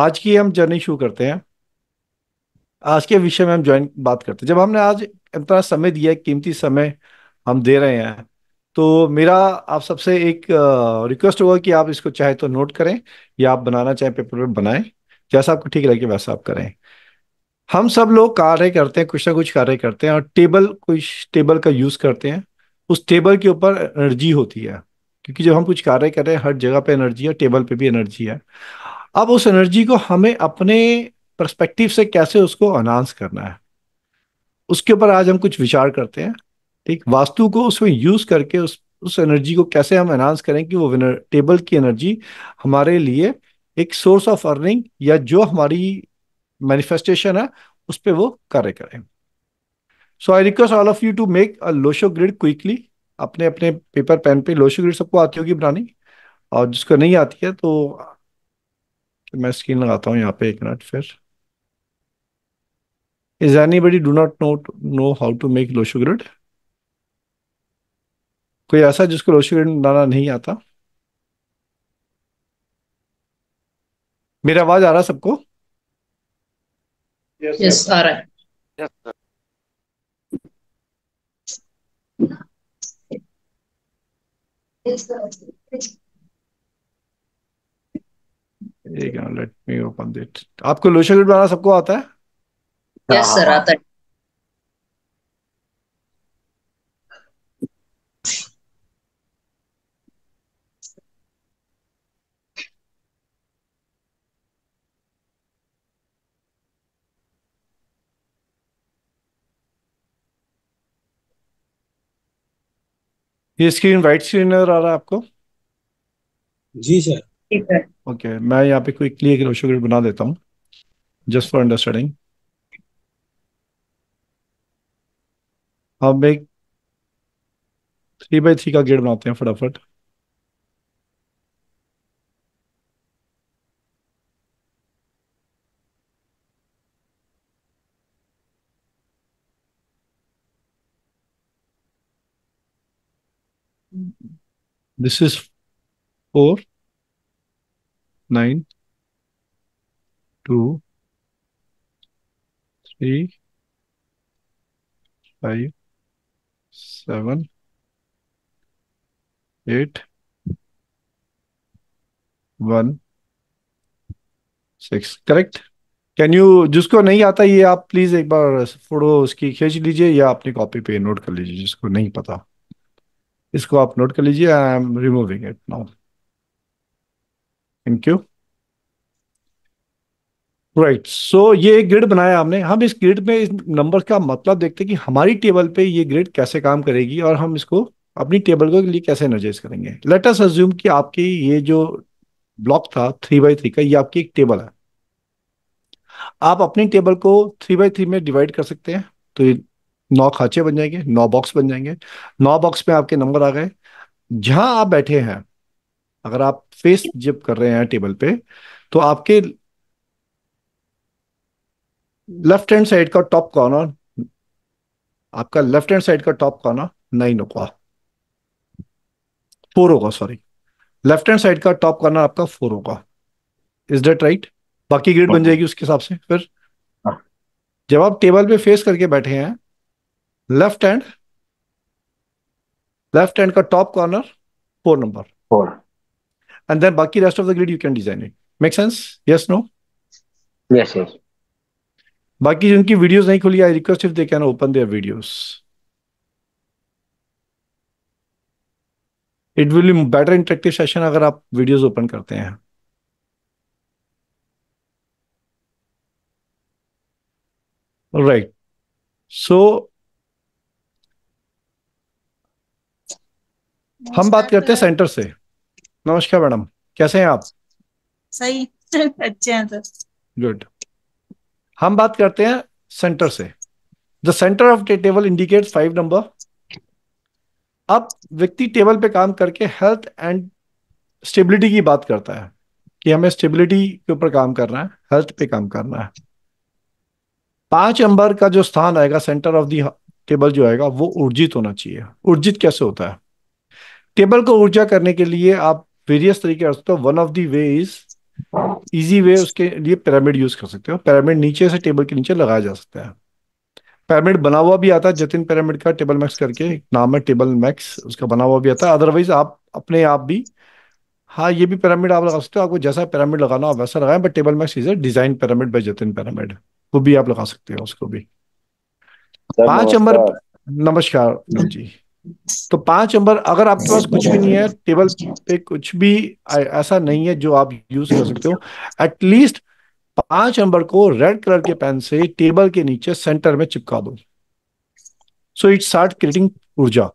आज की हम जर्नी शुरू करते हैं आज के विषय में हम ज्वाइन बात करते हैं जब हमने आज इतना समय दिया कीमती समय हम दे रहे हैं तो मेरा आप सबसे एक रिक्वेस्ट होगा कि आप इसको चाहे तो नोट करें या आप बनाना चाहे पेपर पे बनाएं जैसा आपको ठीक लगे वैसा आप करें हम सब लोग कार्य करते हैं कुछ ना कुछ कार्य करते हैं और टेबल कुछ टेबल का यूज करते हैं उस टेबल के ऊपर एनर्जी होती है क्योंकि जब हम कुछ कार्य कर रहे हैं हर जगह पे एनर्जी है टेबल पे भी एनर्जी है अब उस एनर्जी को हमें अपने परस्पेक्टिव से कैसे उसको अनाउंस करना है उसके ऊपर आज हम कुछ विचार करते हैं ठीक वास्तु को उसमें यूज करके उस उस एनर्जी को कैसे हम अनाउंस करें कि वो विनर टेबल की एनर्जी हमारे लिए एक सोर्स ऑफ अर्निंग या जो हमारी मैनिफेस्टेशन है उस पर वो कार्य करें so I request all of you to make a Lo Shu grid quickly अपने अपने पेपर पेन पे लोशो ग्रिड सबको आती होगी बनानी और जिसको नहीं आती है तो तो मैं स्क्रीन लगाता हूँ यहाँ पे एक मिनट फिर is anybody do not know no how to make Lo Shu grid कोई ऐसा जिसको लोशो ग्रिड बनाना नहीं आता मेरा आवाज आ रहा सबको यस yes, yes, आ रहा है एक लेट मी ओपन दिट आपको लोशन लोशल बनाना सबको आता है यस हाँ, yes, सर हाँ, हाँ। आता है ये स्क्रीन वाइट स्क्रीन नजर आ रहा है आपको जी सर ओके मैं यहाँ पे क्विकली एक रेशो ग्रिड बना देता हूँ जस्ट फॉर अंडरस्टैंडिंग हम एक थ्री बाई थ्री का ग्रिड बनाते हैं फटाफट this is four nine two three five seven eight one six correct can you जिसको नहीं आता ये आप प्लीज एक बार फोटो उसकी खींच लीजिए या अपनी कॉपी पे नोट कर लीजिए जिसको नहीं पता इसको आप नोट कर लीजिए I am removing it now thank you right so ये ग्रिड बनाया हमने हम इस ग्रिड में इस नंबर का मतलब देखते हैं कि हमारी टेबल पे ये ग्रिड कैसे काम करेगी और हम इसको अपनी टेबल के लिए कैसे एनर्जाइज करेंगे लेट अस अज्यूम कि आपकी ये जो ब्लॉक था थ्री बाई थ्री का ये आपकी एक टेबल है आप अपनी टेबल को थ्री बाई थ्री में डिवाइड कर सकते हैं तो ये नौ खाचे बन जाएंगे नौ बॉक्स बन जाएंगे नौ बॉक्स में आपके नंबर आ गए जहां आप बैठे हैं अगर आप फेस जब कर रहे हैं टेबल पे तो आपके लेफ्ट हैंड साइड का टॉप कॉर्नर आपका लेफ्ट हैंड साइड का टॉप कॉर्नर नाइन होगा फोर होगा सॉरी लेफ्ट हैंड साइड का टॉप कॉर्नर आपका फोर होगा इज डेट राइट बाकी ग्रिड बन जाएगी उसके हिसाब से फिर हाँ। जब आप टेबल पे फेस करके बैठे हैं लेफ्ट हैंड लेफ्ट हैंड का top corner four number four and then baki rest of the grid you can design it make sense yes no yes yes बाकी जिनकी वीडियोस नहीं खुली I request if they can open their videos it will be better interactive session अगर आप videos open करते हैं right so so, हम बात करते हैं सेंटर से नमस्कार मैडम कैसे हैं आप सही अच्छे हैं सर तो। गुड हम बात करते हैं सेंटर से the centre of table indicate five number अब व्यक्ति टेबल पे काम करके हेल्थ एंड स्टेबिलिटी की बात करता है कि हमें स्टेबिलिटी के ऊपर काम करना है हेल्थ पे काम करना है पांच नंबर का जो स्थान आएगा सेंटर ऑफ द टेबल जो आएगा वो ऊर्जित होना चाहिए ऊर्जित कैसे होता है टेबल को ऊर्जा करने के लिए आप वेरियस तरीके आ सकते हो one of the way is easy way उसके लिए पैरामिड यूज कर सकते हो पैरामिड नीचे से टेबल के नीचे लगाया जा सकता है पैरामिड बना हुआ भी आता है जतिन पैरामिड का टेबल मैक्स करके नाम है टेबल मैक्स उसका बना हुआ भी आता है अदरवाइज आप अपने आप भी हाँ ये भी पैरामिड आप लगा सकते हो आपको जैसा पैरामिड लगाना हो वैसा लगाएं but table max is a design pyramid by Jatin pyramid वो भी आप लगा सकते हो उसको भी पांच नंबर नमस्कार जी तो पांच नंबर अगर आपके पास कुछ भी नहीं है टेबल पे कुछ भी ऐसा नहीं है जो आप यूज कर सकते हो एटलीस्ट पांच नंबर को रेड कलर के पेन से टेबल के नीचे सेंटर में चिपका दो सो इट स्टार्ट क्रिएटिंग ऊर्जा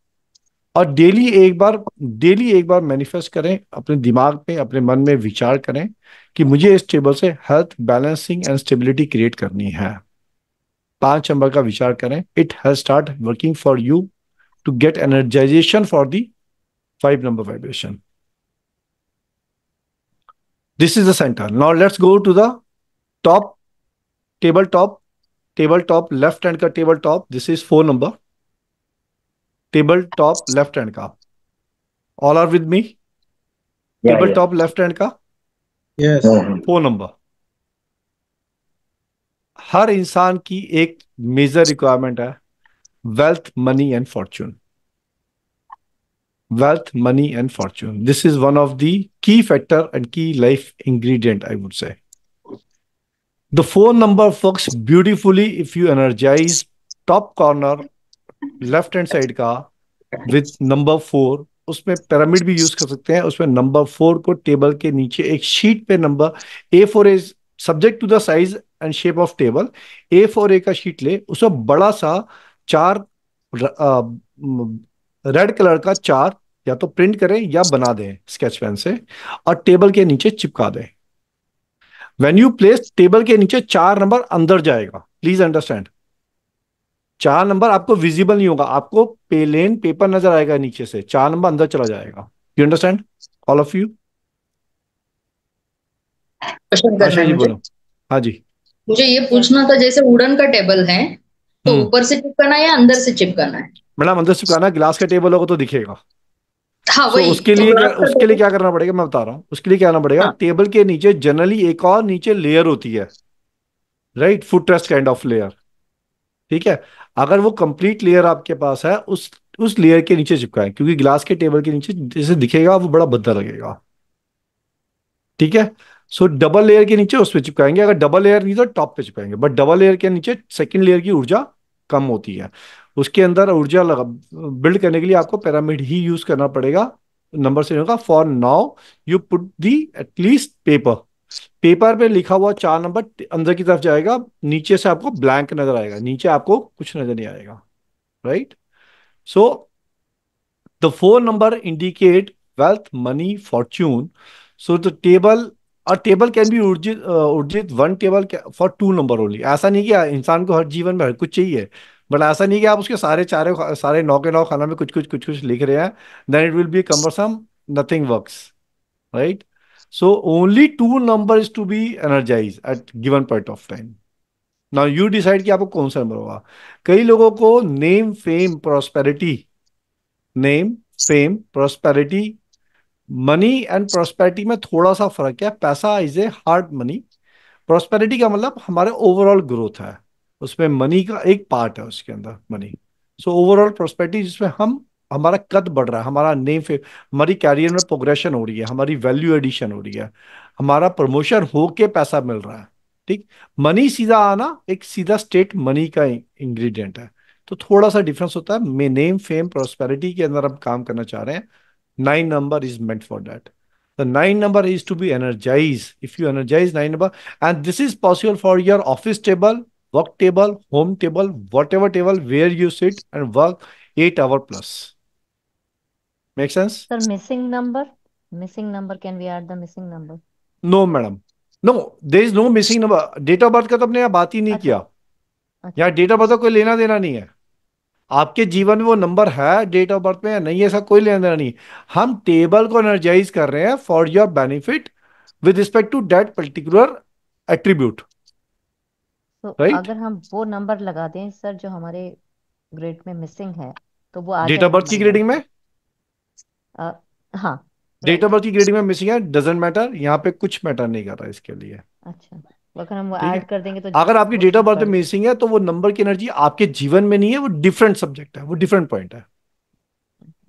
और डेली एक बार डेली एक बार मैनिफेस्ट करें अपने दिमाग में अपने मन में विचार करें कि मुझे इस टेबल से health balancing and stability create करनी है पांच नंबर का विचार करें it has start working for you to get energization for the five number vibration. This is the center. Now let's go to the top, table top, table top, left hand ka table top. This is four number. Table top, left hand ka. All are with me? Yeah, table yeah. top, left hand ka? Yes. Mm-hmm. Four number. हर इंसान की एक major requirement है wealth, money, and fortune. Wealth, money, and fortune. This is one of the key factor and key life ingredient, I would say. The four number works beautifully if you energize top corner left hand side का with number four उसमें pyramid भी use कर सकते हैं उसमें number four को table के नीचे एक शीट पे number A four is subject to the size and shape of table A four A का शीट ले उसमें बड़ा सा चार रेड कलर का चार या तो प्रिंट करें या बना दें स्केच पेन से और टेबल के नीचे चिपका दें वेन यू प्लेस टेबल के नीचे चार नंबर अंदर जाएगा प्लीज अंडरस्टैंड चार नंबर आपको विजिबल नहीं होगा आपको पेलेन पेपर नजर आएगा नीचे से चार नंबर अंदर चला जाएगा you understand all of you अच्छा जी बोलो हाँ जी मुझे ये पूछना था जैसे वुडन का टेबल है तो हम्म। ऊपर से चिपकाना या अंदर से चिपकाना है मैडम अंदर से चिपकाना ग्लास का टेबल होगा तो दिखेगा हाँ so, उसके लिए तो उसके लिए क्या करना पड़ेगा मैं बता रहा हूँ उसके लिए क्या करना पड़ेगा हाँ. टेबल के नीचे जनरली एक और नीचे लेयर होती है right foot trust kind of layer ठीक है अगर वो कंप्लीट लेयर आपके पास है उस उस लेयर के नीचे चिपकाएं क्योंकि ग्लास के टेबल के नीचे जैसे दिखेगा वो बड़ा भद्दा लगेगा ठीक है सो डबल लेयर के नीचे उस पर चिपकाएंगे अगर डबल लेयर नहीं तो टॉप पे चिपकाएंगे बट डबल लेयर के नीचे सेकंड लेयर की ऊर्जा कम होती है उसके अंदर ऊर्जा बिल्ड करने के लिए आपको पैरामिड ही यूज करना पड़ेगा नंबर से होगा for now you put the at least paper paper पे लिखा हुआ चार नंबर अंदर की तरफ जाएगा नीचे से आपको ब्लैंक नजर आएगा नीचे आपको कुछ नजर नहीं आएगा right so the four number indicate wealth money fortune so the table और टेबल कैन बी ऊर्जित ऊर्जित one table for two number only ऐसा नहीं कि uh, इंसान को हर जीवन में हर कुछ चाहिए बट ऐसा नहीं कि आप उसके सारे चारे सारे नौ के नौ खाना में कुछ कुछ कुछ कुछ लिख रहे हैं then it will be some nothing work right so only two number is to be energise at given point of time now you decide कि आपको कौन सा नंबर होगा कई लोगों को name fame prosperity name fame prosperity money and prosperity में थोड़ा सा फर्क है पैसा is a hard money prosperity का मतलब हमारे ओवरऑल ग्रोथ है उसमें मनी का एक पार्ट है उसके अंदर मनी सो ओवरऑल प्रोस्पेरिटी जिसमें हम हमारा कद बढ़ रहा है हमारा नेम फे हमारी कैरियर में प्रोग्रेशन हो रही है हमारी वैल्यू एडिशन हो रही है हमारा प्रमोशन होके पैसा मिल रहा है ठीक मनी सीधा आना एक सीधा स्टेट मनी का इंग्रेडिएंट है तो थोड़ा सा डिफरेंस होता है नेम फेम प्रोस्पेरिटी के अंदर हम काम करना चाह रहे हैं nine number is meant for that the nine number is to be energized if you energize nine number and this is possible for your office table work table home table whatever table where you sit and work eight hour plus make sense sir missing number missing number can we add the missing number no madam no there is no missing number Data about birth का तो अपने यहाँ बात ही नहीं अच्छा, किया अच्छा, यहाँ डेट ऑफ बर्थ आपके जीवन में वो नंबर है डेट ऑफ बर्थ में या नहीं ऐसा कोई लेना देना नहीं हम टेबल को एनर्जाइज कर रहे हैं for your benefit with respect to that particular attribute right अगर हम वो नंबर लगा दें सर जो हमारे ग्रेड में मिसिंग है तो वो डेट ऑफ बर्थ की ग्रेडिंग में हाँ डेट ऑफ बर्थ की ग्रेडिंग में मिसिंग है डजेंट मैटर यहाँ पे कुछ मैटर नहीं कर रहा इसके लिए अच्छा अगर हम वो ऐड कर देंगे तो अगर आपकी डेट ऑफ बर्थ में मिसिंग है तो वो नंबर की एनर्जी आपके जीवन में नहीं है वो डिफरेंट सब्जेक्ट है वो डिफरेंट पॉइंट है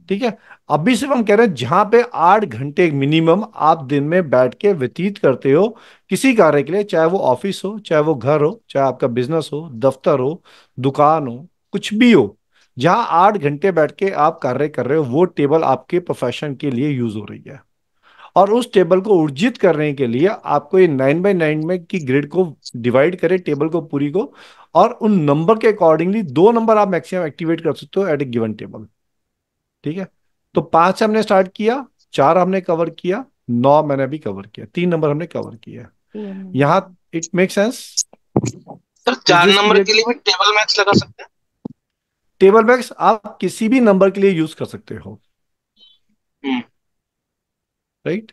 ठीक है अभी सिर्फ हम कह रहे हैं जहां पे आठ घंटे मिनिमम आप दिन में बैठ के व्यतीत करते हो किसी कार्य के लिए चाहे वो ऑफिस हो चाहे वो घर हो चाहे आपका बिजनेस हो दफ्तर हो दुकान हो कुछ भी हो जहां आठ घंटे बैठ के आप कार्य कर रहे हो वो टेबल आपके प्रोफेशन के लिए यूज हो रही है और उस टेबल को ऊर्जित करने के लिए आपको ये नाइन बाई नाइन में की ग्रिड को डिवाइड करें टेबल को पूरी को और उन नंबर के अकॉर्डिंगली दो नंबर आप मैक्सिमम एक्टिवेट कर सकते हो एट ए गिवन टेबल ठीक है तो पांच हमने स्टार्ट किया चार हमने कवर किया नौ मैंने अभी कवर किया तीन नंबर हमने कवर किया यहाँ इट मेक सेंस चार नंबर तो के लिए भी टेबल मैक्स लगा सकते हैं टेबल मैक्स आप किसी भी नंबर के लिए यूज कर सकते हो हम्म। right